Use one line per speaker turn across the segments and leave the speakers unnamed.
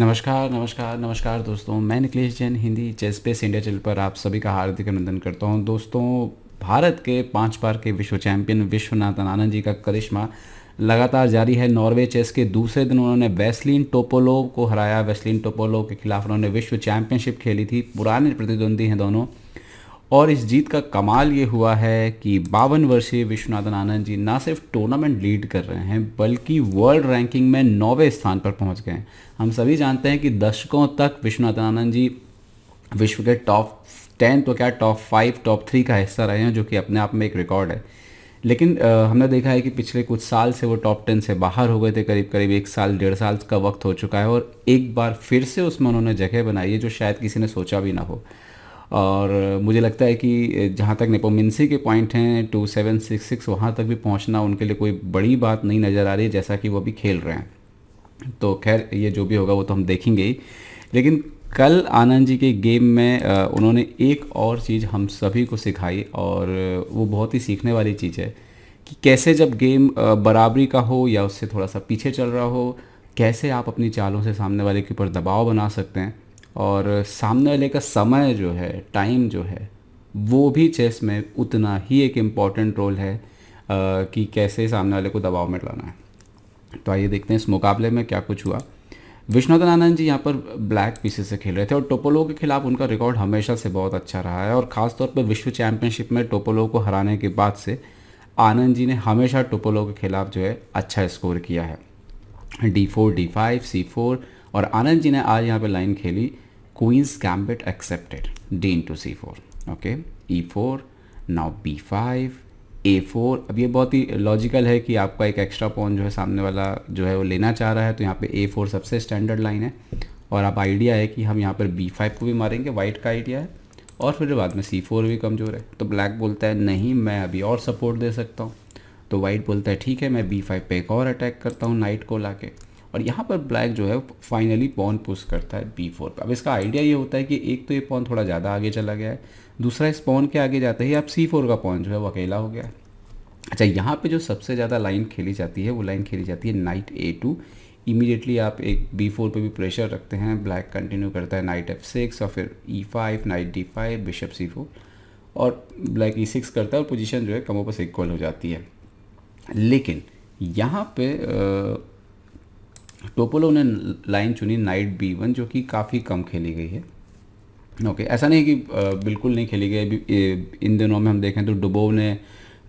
नमस्कार नमस्कार नमस्कार दोस्तों मैं Niklesh Jain Hindi chess base India channel पर आप सभी का हार्दिक अभिनंदन करता हूं दोस्तों भारत के पांच बार के विश्व चैंपियन विश्वनाथन आनंद जी का करिश्मा लगातार जारी है नॉर्वे चेस के दूसरे दिन उन्होंने वेस्लिन टोपोलो को हराया वेस्लिन टोपोलो के खिलाफ उन्होंने विश्व चैंपियनशिप खेली थी पुराने प्रतिद्वंदी हैं दोनों और इस जीत का कमाल ये हुआ है कि बावन वर्षीय विश्वनाथन आनंद जी ना सिर्फ टूर्नामेंट लीड कर रहे हैं बल्कि वर्ल्ड रैंकिंग में नौवे स्थान पर पहुंच गए हैं हम सभी जानते हैं कि दशकों तक विश्वनाथन आनंद जी विश्व के टॉप टेन तो क्या टॉप फाइव टॉप थ्री का हिस्सा रहे हैं जो कि अपने आप में एक रिकॉर्ड है लेकिन आ, हमने देखा है कि पिछले कुछ साल से वो टॉप टेन से बाहर हो गए थे करीब करीब एक साल डेढ़ साल का वक्त हो चुका है और एक बार फिर से उसमें उन्होंने जगह बनाई है जो शायद किसी ने सोचा भी ना हो और मुझे लगता है कि जहाँ तक नेपोमिनसी के पॉइंट हैं टू सेवन सिक्स सिक्स वहाँ तक भी पहुँचना उनके लिए कोई बड़ी बात नहीं नज़र आ रही है जैसा कि वो अभी खेल रहे हैं तो खैर ये जो भी होगा वो तो हम देखेंगे ही लेकिन कल आनंद जी के गेम में उन्होंने एक और चीज़ हम सभी को सिखाई और वो बहुत ही सीखने वाली चीज़ है कि कैसे जब गेम बराबरी का हो या उससे थोड़ा सा पीछे चल रहा हो कैसे आप अपनी चालों से सामने वाले के ऊपर दबाव बना सकते हैं और सामने वाले का समय जो है टाइम जो है वो भी चेस में उतना ही एक इम्पॉर्टेंट रोल है आ, कि कैसे सामने वाले को दबाव में लाना है तो आइए देखते हैं इस मुकाबले में क्या कुछ हुआ विष्णुधन आनंद जी यहाँ पर ब्लैक पीसेस से खेल रहे थे और टोपोलो के खिलाफ उनका रिकॉर्ड हमेशा से बहुत अच्छा रहा है और ख़ासतौर पर विश्व चैम्पियनशिप में टोपोलो को हराने के बाद से आनंद जी ने हमेशा टोपोलो के खिलाफ जो है अच्छा स्कोर किया है D four D five C four और आनंद जी ने आज यहाँ पे लाइन खेली queens gambit accepted D into C four okay E four now B five A four अब ये बहुत ही लॉजिकल है कि आपका एक एक्स्ट्रा पॉन जो है सामने वाला जो है वो लेना चाह रहा है तो यहाँ पे ए फोर सबसे स्टैंडर्ड लाइन है और आप आइडिया है कि हम यहाँ पर बी फाइव को भी मारेंगे वाइट का आइडिया है और फिर बाद में सी फोर भी कमज़ोर है तो ब्लैक बोलता है नहीं मैं अभी और सपोर्ट दे सकता हूँ तो वाइट बोलता है ठीक है मैं बी फाइव पर एक और अटैक करता हूँ नाइट को ला के और यहाँ पर ब्लैक जो है फाइनली पॉन पुश करता है बी फोर पर अब इसका आइडिया ये होता है कि एक तो ये पॉन थोड़ा ज़्यादा आगे चला गया है दूसरा इस पॉन के आगे जाते ही अब सी फोर का पॉन जो है वो अकेला हो गया अच्छा यहाँ पे जो सबसे ज़्यादा लाइन खेली जाती है वो लाइन खेली जाती है नाइट ए टू इमीडिएटली आप एक बी फोर पर भी प्रेशर रखते हैं ब्लैक कंटिन्यू करता है नाइट एफ सिक्स और फिर E five knight D five bishop C four और ब्लैक ई सिक्स करता है और पोजीशन जो है कमोपस इक्वल हो जाती है लेकिन यहाँ पे टोपोलो ने लाइन चुनी नाइट बी वन जो कि काफ़ी कम खेली गई है ओके okay, ऐसा नहीं कि बिल्कुल नहीं खेली गई इन दिनों में हम देखें तो डुबोव ने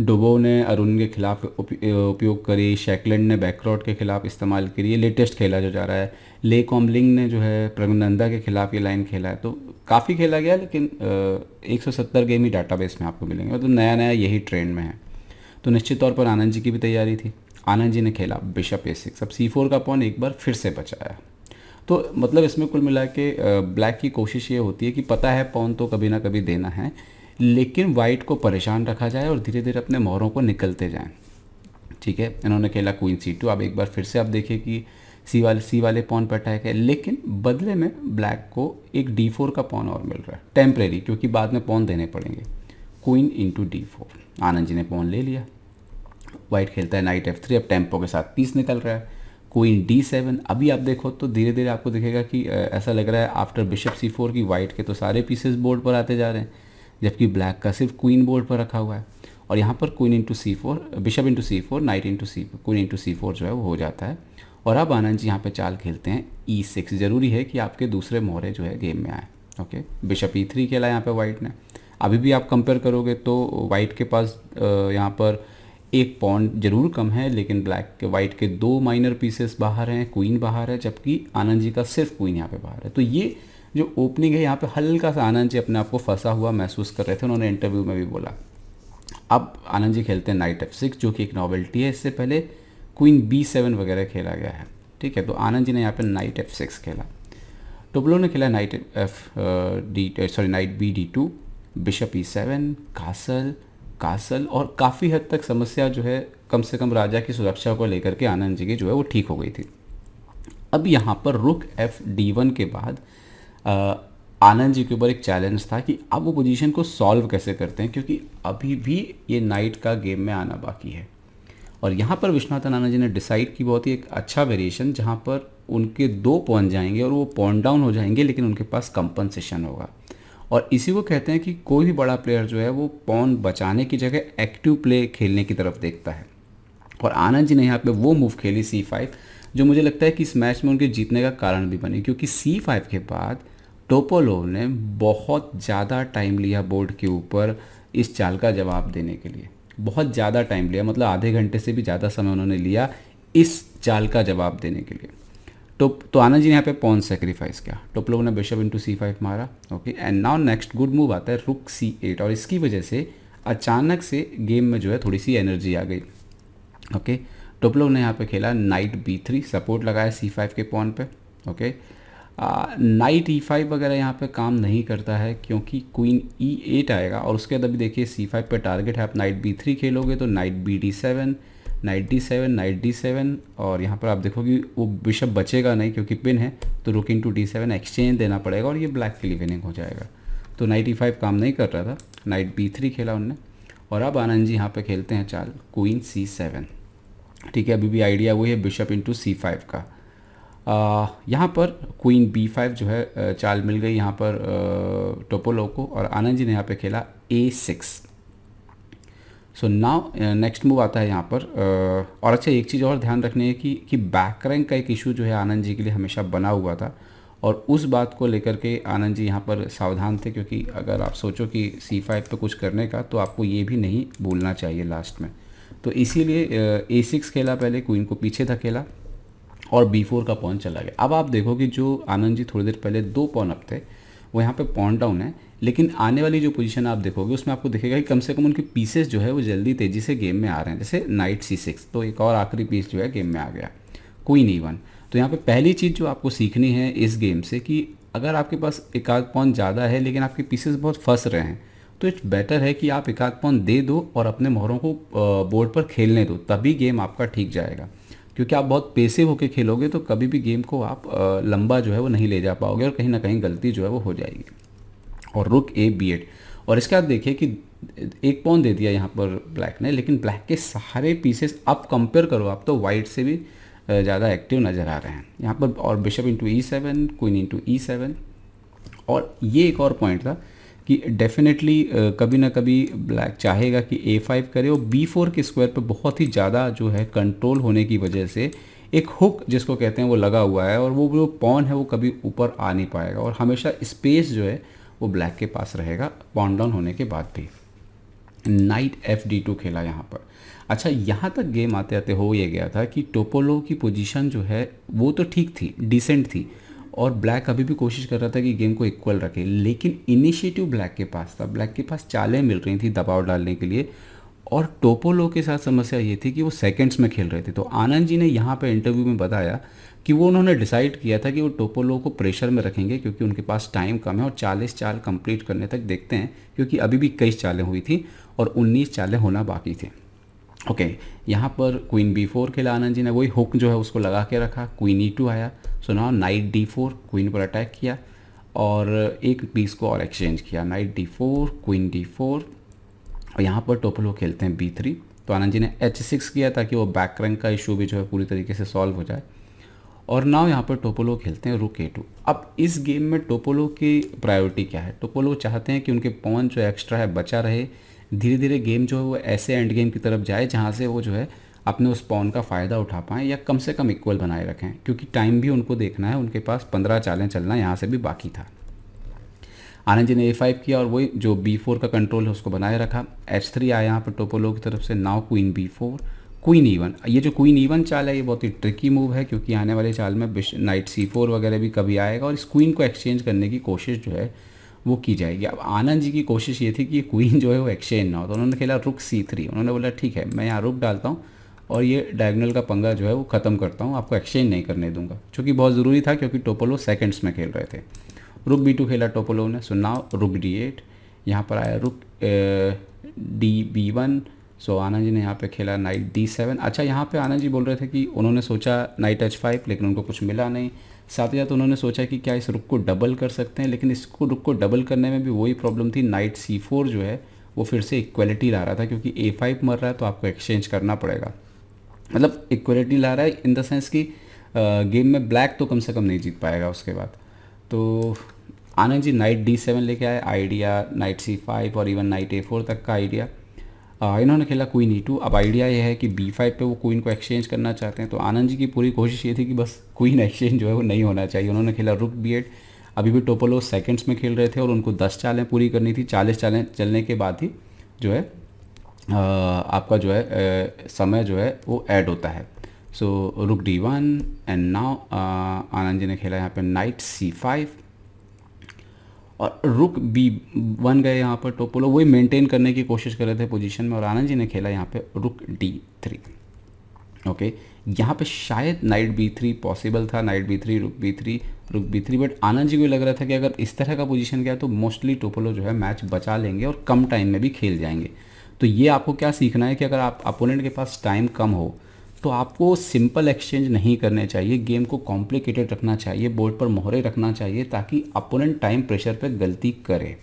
डुबोव ने अरुण के खिलाफ उपयोग करी शेकलैंड ने बैकरॉड के खिलाफ इस्तेमाल करी है लेटेस्ट खेला जो जा रहा है ले कॉम्बलिंग ने जो है प्रगनंदा के खिलाफ ये लाइन खेला है तो काफ़ी खेला गया लेकिन एक सौ सत्तर गेम ही डाटाबेस में आपको मिलेंगे मतलब तो नया नया यही ट्रेंड में है तो निश्चित तौर पर आनंद जी की भी तैयारी थी आनंद जी ने खेला बिशप ए सिक्स अब सी फोर का पॉन एक बार फिर से बचाया तो मतलब इसमें कुल मिला के ब्लैक की कोशिश ये होती है कि पता है पॉन तो कभी ना कभी देना है लेकिन वाइट को परेशान रखा जाए और धीरे धीरे अपने मोहरों को निकलते जाएं ठीक है इन्होंने खेला क्वीन सी टू अब एक बार फिर से आप देखिए कि सी वाले सी वाले पॉन पर अटैक है लेकिन बदले में ब्लैक को एक डी फोर का पॉन और मिल रहा है टेम्परेरी क्योंकि बाद में पॉन देने पड़ेंगे queen into D four Anand ji ने पॉन ले लिया वाइट खेलता है नाइट एफ थ्री अब टेम्पो के साथ पीस निकल रहा है क्वीन डी सेवन अभी आप देखो तो धीरे धीरे आपको दिखेगा कि ऐसा लग रहा है आफ्टर बिशप सी फोर की वाइट के तो सारे पीसेस बोर्ड पर आते जा रहे हैं जबकि ब्लैक का सिर्फ क्वीन बोर्ड पर रखा हुआ है और यहाँ पर queen into C four bishop into C four knight into C queen into C four जो है वो हो जाता है और अब आनंद जी यहाँ पर चाल खेलते हैं ई e सिक्स ज़रूरी है कि आपके दूसरे मोहरे जो है गेम में आए ओके बिशप ई थ्री खेला यहाँ पर वाइट ने अभी भी आप कंपेयर करोगे तो वाइट के पास यहाँ पर एक पॉन जरूर कम है लेकिन ब्लैक के वाइट के दो माइनर पीसेस बाहर हैं क्वीन बाहर है जबकि आनंद जी का सिर्फ क्वीन यहाँ पे बाहर है तो ये जो ओपनिंग है यहाँ पे हल्का सा आनंद जी अपने आप को फंसा हुआ महसूस कर रहे थे उन्होंने इंटरव्यू में भी बोला अब आनंद जी खेलते हैं नाइट एफ सिक्स जो कि एक नॉवल्टी है इससे पहले क्वीन बी सेवन वगैरह खेला गया है ठीक है तो आनंद जी ने यहाँ पर नाइट एफ सिक्स खेला टुबलो ने खेला knight F D sorry knight B D two bishop E seven castle castle और काफ़ी हद तक समस्या जो है कम से कम राजा की सुरक्षा को लेकर के आनंद जी की जो है वो ठीक हो गई थी अब यहाँ पर रुक एफ डी वन के बाद आनंद जी के ऊपर एक चैलेंज था कि अब वो पोजीशन को सॉल्व कैसे करते हैं क्योंकि अभी भी ये नाइट का गेम में आना बाकी है और यहाँ पर विश्वनाथन आनंद जी ने डिसाइड की बहुत ही एक अच्छा वेरिएशन जहाँ पर उनके दो पॉन जाएंगे और वो पॉन डाउन हो जाएंगे लेकिन उनके पास कंपनसेशन होगा और इसी को कहते हैं कि कोई भी बड़ा प्लेयर जो है वो पॉन बचाने की जगह एक्टिव प्ले खेलने की तरफ देखता है और आनंद जी ने यहाँ पे वो मूव खेली सी फाइव जो मुझे लगता है कि इस मैच में उनके जीतने का कारण भी बनी क्योंकि सी फाइव के बाद टोपोलो ने बहुत ज़्यादा टाइम लिया बोर्ड के ऊपर इस चाल का जवाब देने के लिए बहुत ज़्यादा टाइम लिया मतलब आधे घंटे से भी ज़्यादा समय उन्होंने लिया इस चाल का जवाब देने के लिए तो तो आनंद जी ने यहाँ पे पॉन सेक्रीफाइस किया टोपलो तो ने बिशप इंटू सी फाइव मारा okay and now next good move आता है रुक सी एट और इसकी वजह से अचानक से गेम में जो है थोड़ी सी एनर्जी आ गई ओके टोपलो तो ने यहाँ पे खेला नाइट बी थ्री सपोर्ट लगाया सी फाइव के पॉन पे ओके नाइट ई फाइव वगैरह यहाँ पे काम नहीं करता है क्योंकि क्वीन ई एट आएगा और उसके बाद अभी देखिए सी फाइव पर टारगेट है आप नाइट बी थ्री खेलोगे तो knight B D seven ninety seven ninety seven और यहाँ पर आप देखोगे वो बिशप बचेगा नहीं क्योंकि पिन है तो into D seven exchange देना पड़ेगा और ये ब्लैक के लिए विनिंग हो जाएगा तो नाइन्टी फाइव काम नहीं कर रहा था नाइट बी थ्री खेला उनने और अब आनंद जी यहाँ पर खेलते हैं चाल क्वीन सी सेवन ठीक है अभी भी आइडिया वही है बिशप इंटू सी फाइव का आ, यहाँ पर क्वीन बी फाइव जो है चाल मिल गई यहाँ पर टोपोलो को और आनंद जी ने यहाँ पर खेला A six so now next move आता है यहाँ पर uh, और अच्छा एक चीज़ और ध्यान रखने है कि कि बैक रैंक का एक इशू जो है आनंद जी के लिए हमेशा बना हुआ था और उस बात को लेकर के आनंद जी यहाँ पर सावधान थे क्योंकि अगर आप सोचो कि सी फाइव पर कुछ करने का तो आपको ये भी नहीं भूलना चाहिए लास्ट में तो इसीलिए ए uh, सिक्स खेला पहले क्वीन को पीछे धकेला और बी फोर का पॉन चला गया अब आप देखो कि जो आनंद जी थोड़ी देर पहले दो पॉन अप थे वो यहाँ पे पॉन डाउन है लेकिन आने वाली जो पोजीशन आप देखोगे उसमें आपको दिखेगा कि कम से कम उनके पीसेस जो है वो जल्दी तेज़ी से गेम में आ रहे हैं जैसे नाइट सी सिक्स तो एक और आखिरी पीस जो है गेम में आ गया कोई नहीं वन तो यहाँ पे पहली चीज़ जो आपको सीखनी है इस गेम से कि अगर आपके पास एकाध पॉइंट ज़्यादा है लेकिन आपके पीसेस बहुत फंस रहे हैं तो इट्स बेटर है कि आप एकाध पॉइंट दे दो और अपने मोहरों को बोर्ड पर खेलने दो तभी गेम आपका ठीक जाएगा क्योंकि आप बहुत पेसिव होकर खेलोगे तो कभी भी गेम को आप लंबा जो है वो नहीं ले जा पाओगे और कहीं ना कहीं गलती जो है वो हो जाएगी और रुक ए बी एट और इसके बाद देखिए कि एक पॉन दे दिया यहाँ पर ब्लैक ने लेकिन ब्लैक के सारे पीसेस आप कंपेयर करो आप तो वाइट से भी ज़्यादा एक्टिव नज़र आ रहे हैं यहाँ पर और bishop into E seven queen into E seven और ये एक और पॉइंट था कि डेफिनेटली कभी ना कभी ब्लैक चाहेगा कि ए फाइव करे और बी फोर के स्क्वायर पर बहुत ही ज़्यादा जो है कंट्रोल होने की वजह से एक हुक जिसको कहते हैं वो लगा हुआ है और वो जो पॉन है वो कभी ऊपर आ नहीं पाएगा और हमेशा स्पेस जो है वो ब्लैक के पास रहेगा पॉन डाउन होने के बाद भी नाइट एफ डी टू खेला यहाँ पर अच्छा यहाँ तक गेम आते आते हो ये गया था कि टोपोलो की पोजीशन जो है वो तो ठीक थी डिसेंट थी और ब्लैक अभी भी कोशिश कर रहा था कि गेम को इक्वल रखे लेकिन इनिशिएटिव ब्लैक के पास था ब्लैक के पास चालें मिल रही थी दबाव डालने के लिए और टोपोलो के साथ समस्या ये थी कि वो सेकेंड्स में खेल रहे थे तो आनंद जी ने यहाँ पर इंटरव्यू में बताया कि वो उन्होंने डिसाइड किया था कि वो टोपोलो को प्रेशर में रखेंगे क्योंकि उनके पास टाइम कम है और 40 चाल कंप्लीट करने तक देखते हैं क्योंकि अभी भी कई चालें हुई थी और 19 चालें होना बाकी थी ओके okay, यहाँ पर क्वीन बी फोर खेला आनंद जी ने वही हुक जो है उसको लगा के रखा क्वीन ई टू आया सुनाओ नाइट डी फोर क्वीन पर अटैक किया और एक पीस को और एक्सचेंज किया knight D four queen D four और यहाँ पर टोपोलो खेलते हैं बी थ्री तो आनंद जी ने एच सिक्स किया ताकि वो बैक रैंक का इशू भी जो है पूरी तरीके से सॉल्व हो जाए और नाव यहाँ पर टोपोलो खेलते हैं रुक ए टू अब इस गेम में टोपोलो की प्रायोरिटी क्या है टोपोलो चाहते हैं कि उनके पॉन जो एक्स्ट्रा है बचा रहे धीरे धीरे गेम जो है वो ऐसे एंड गेम की तरफ जाए जहाँ से वो जो है अपने उस पॉन का फ़ायदा उठा पाएँ या कम से कम इक्वल बनाए रखें क्योंकि टाइम भी उनको देखना है उनके पास पंद्रह चालें चलना यहाँ से भी बाकी था आनंद जी ने ए फाइव किया और वही जो बी फोर का कंट्रोल है उसको बनाए रखा एच थ्री आया यहाँ पर टोपोलो की तरफ से now queen B four queen even ये जो क्वीन ईवन चाल है ये बहुत ही ट्रिकी मूव है क्योंकि आने वाले चाल में नाइट सी फोर वगैरह भी कभी आएगा और इस क्वीन को एक्सचेंज करने की कोशिश जो है वो की जाएगी अब आनंद जी की कोशिश ये थी कि ये क्वीन जो है वो एक्सचेंज ना हो तो उन्होंने खेला रुक सी थ्री उन्होंने बोला ठीक है मैं यहाँ रुक डालता हूँ और ये डायगनल का पंगा जो है वो ख़त्म करता हूँ आपको एक्सचेंज नहीं करने दूंगा जो बहुत ज़रूरी था क्योंकि टोपोलो सेकेंड्स में खेल रहे थे रुक बी टू खेला टोपोलो ने सो नाव रुक डी एट यहाँ पर आया rook D B one so Anand ji ने यहाँ पे खेला नाइट डी सेवन अच्छा यहाँ पे आनंद जी बोल रहे थे कि उन्होंने सोचा नाइट एच फाइव लेकिन उनको कुछ मिला नहीं साथ ही साथ उन्होंने सोचा कि क्या इस रुक को डबल कर सकते हैं लेकिन इसको रुक को डबल करने में भी वही प्रॉब्लम थी नाइट सी फोर जो है वो फिर से इक्वलिटी ला रहा था क्योंकि ए फाइव मर रहा है तो आपको एक्सचेंज करना पड़ेगा मतलब इक्वलिटी ला रहा है इन द सेंस कि गेम में ब्लैक तो कम से कम नहीं जीत पाएगा उसके बाद तो Anand ji knight D seven लेके आए आइडिया नाइट सी फाइव और इवन नाइट ए फोर तक का आइडिया इन्होंने खेला क्वीन ई टू अब आइडिया ये है कि बी फाइव पर वो क्वीन को एक्सचेंज करना चाहते हैं तो आनंद जी की पूरी कोशिश ये थी कि बस क्वीन एक्सचेंज जो है वो नहीं होना चाहिए उन्होंने खेला रुक बी एट अभी भी टोपोलो सेकेंड्स में खेल रहे थे और उनको दस चालें पूरी करनी थी चालीस चालें चलने के बाद ही जो है आपका जो है समय जो है वो ऐड होता है so rook D one and now Anand ji ने खेला यहाँ पे नाइट सी फाइव और रुक बी बन गए यहाँ पर टोपोलो वही मेंटेन करने की कोशिश कर रहे थे पोजीशन में और आनंद जी ने खेला यहाँ पे रुक डी थ्री ओके यहाँ पे शायद नाइट बी थ्री पॉसिबल था knight B three rook B three rook B three but Anand ji को लग रहा था कि अगर इस तरह का पोजीशन गया तो मोस्टली टोपोलो जो है मैच बचा लेंगे और कम टाइम में भी खेल जाएंगे तो ये आपको क्या सीखना है कि अगर आप अपोनेंट के पास टाइम कम हो तो आपको सिंपल एक्सचेंज नहीं करने चाहिए गेम को कॉम्प्लिकेटेड रखना चाहिए बोर्ड पर मोहरे रखना चाहिए ताकि अपोनेंट टाइम प्रेशर पर गलती करे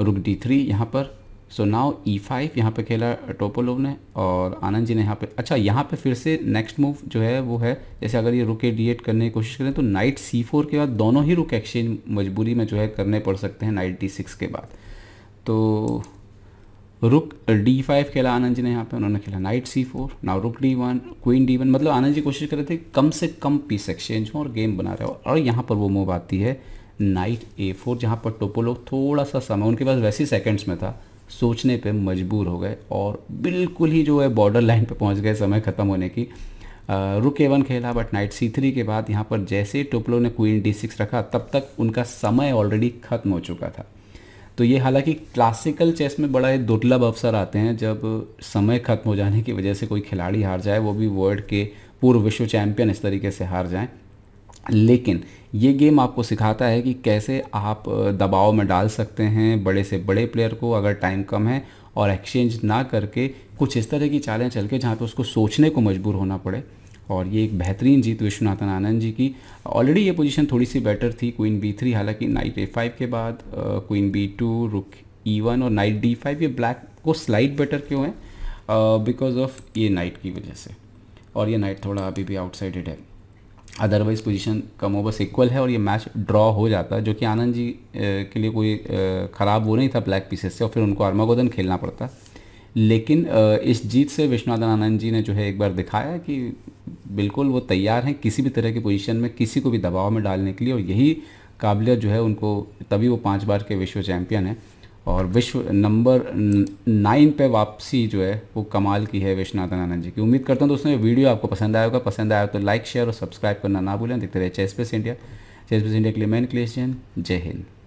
रुक डी थ्री यहाँ पर सो नाउ ई फाइव यहाँ पर खेला टोपोलोव ने और आनंद जी ने यहाँ पे अच्छा यहाँ पे फिर से नेक्स्ट मूव जो है वो है जैसे अगर ये रुके डी एट करने की कोशिश करें तो नाइट सी फोर के बाद दोनों ही रुक एक्सचेंज मजबूरी में जो है करने पड़ सकते हैं नाइट डी सिक्स के बाद तो रुक डी फाइव खेला आनंद जी ने यहाँ पे उन्होंने खेला नाइट सी फोर ना rook D one queen D one मतलब आनंद जी कोशिश कर रहे थे कम से कम पीस एक्सचेंज हो और गेम बना रहे हो और यहाँ पर वो मूव आती है नाइट ए फोर जहाँ पर टोपोलो थोड़ा सा समय उनके पास वैसे ही सेकेंड्स में था सोचने पर मजबूर हो गए और बिल्कुल ही जो है बॉर्डर लाइन पर पहुँच गए समय ख़त्म होने की रुक ए वन खेला बट नाइट सी थ्री के बाद यहाँ पर जैसे टोपलो ने क्वीन डी सिक्स रखा तब तक उनका समय ऑलरेडी ख़त्म हो चुका था तो ये हालांकि क्लासिकल चेस में बड़ा दुर्लभ अवसर आते हैं जब समय खत्म हो जाने की वजह से कोई खिलाड़ी हार जाए वो भी वर्ल्ड के पूर्व विश्व चैम्पियन इस तरीके से हार जाए लेकिन ये गेम आपको सिखाता है कि कैसे आप दबाव में डाल सकते हैं बड़े से बड़े प्लेयर को अगर टाइम कम है और एक्सचेंज ना करके कुछ इस तरह की चालें चल के जहाँ पे उसको सोचने को मजबूर होना पड़े और ये एक बेहतरीन जीत विश्वनाथन आनंद जी की ऑलरेडी ये पोजीशन थोड़ी सी बेटर थी क्वीन बी थ्री हालांकि नाइट ए फाइव के बाद queen B two rook E one और नाइट डी फाइव ये ब्लैक को स्लाइड बेटर क्यों है बिकॉज ऑफ ये नाइट की वजह से और ये नाइट थोड़ा अभी भी आउटसाइडेड है अदरवाइज पोजीशन कम ओबस इक्वल है और ये मैच ड्रॉ हो जाता है जो कि आनंद जी के लिए कोई ख़राब वो नहीं था ब्लैक पीसेस से और फिर उनको आर्मागोदन खेलना पड़ता लेकिन इस जीत से विश्वनाथन आनंद जी ने जो है एक बार दिखाया कि बिल्कुल वो तैयार हैं किसी भी तरह की पोजीशन में किसी को भी दबाव में डालने के लिए और यही काबिलियत जो है उनको तभी वो पाँच बार के विश्व चैम्पियन हैं और विश्व नंबर नाइन पे वापसी जो है वो कमाल की है विश्वनाथन आनंद जी की उम्मीद करता हूँ दोस्तों ये वीडियो आपको पसंद आएगा पसंद आया हो तो लाइक शेयर और सब्सक्राइब करना ना भूलें देखते रहे चेस्पेस इंडिया चेस्पेस इंडिया के लिए मैन क्लेशन जय हिंद